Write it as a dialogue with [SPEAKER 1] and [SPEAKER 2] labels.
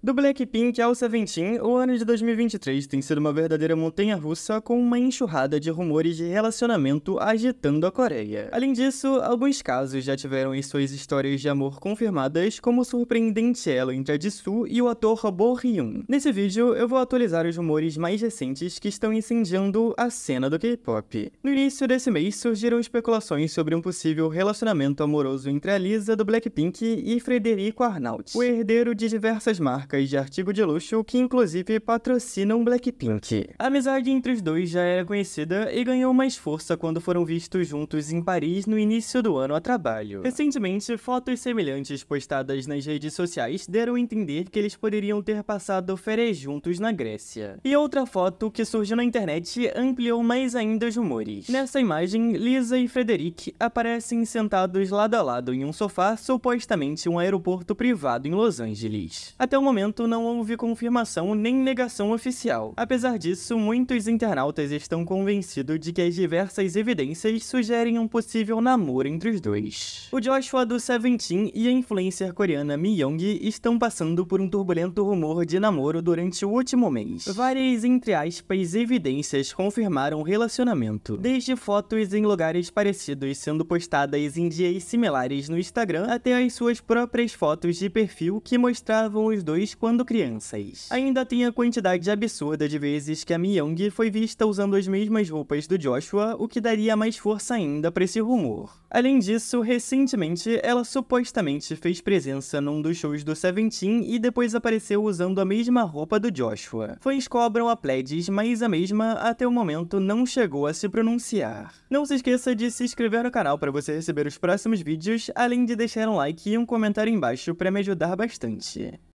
[SPEAKER 1] Do Blackpink ao Seventeen, o ano de 2023 tem sido uma verdadeira montanha-russa com uma enxurrada de rumores de relacionamento agitando a Coreia. Além disso, alguns casos já tiveram em suas histórias de amor confirmadas, como o surpreendente elo entre a Jisoo e o ator Bo Hyun. Nesse vídeo, eu vou atualizar os rumores mais recentes que estão incendiando a cena do K-pop. No início desse mês, surgiram especulações sobre um possível relacionamento amoroso entre a Lisa do Blackpink e Frederico Arnaut, o herdeiro de diversas marcas marcas de artigo de luxo que inclusive patrocinam Blackpink. A amizade entre os dois já era conhecida e ganhou mais força quando foram vistos juntos em Paris no início do ano a trabalho. Recentemente, fotos semelhantes postadas nas redes sociais deram a entender que eles poderiam ter passado férias juntos na Grécia. E outra foto que surgiu na internet ampliou mais ainda os rumores. Nessa imagem, Lisa e Frederic aparecem sentados lado a lado em um sofá, supostamente um aeroporto privado em Los Angeles. Até o momento, momento não houve confirmação nem negação oficial. Apesar disso, muitos internautas estão convencidos de que as diversas evidências sugerem um possível namoro entre os dois. O Joshua do Seventeen e a influencer coreana Mi Young estão passando por um turbulento rumor de namoro durante o último mês. Várias, entre aspas, evidências confirmaram o relacionamento, desde fotos em lugares parecidos sendo postadas em dias similares no Instagram até as suas próprias fotos de perfil que mostravam os dois quando crianças. Ainda tem a quantidade absurda de vezes que a Myung foi vista usando as mesmas roupas do Joshua, o que daria mais força ainda para esse rumor. Além disso, recentemente ela supostamente fez presença num dos shows do Seventeen e depois apareceu usando a mesma roupa do Joshua. Fãs cobram a Pledis, mas a mesma até o momento não chegou a se pronunciar. Não se esqueça de se inscrever no canal para você receber os próximos vídeos, além de deixar um like e um comentário embaixo para me ajudar bastante.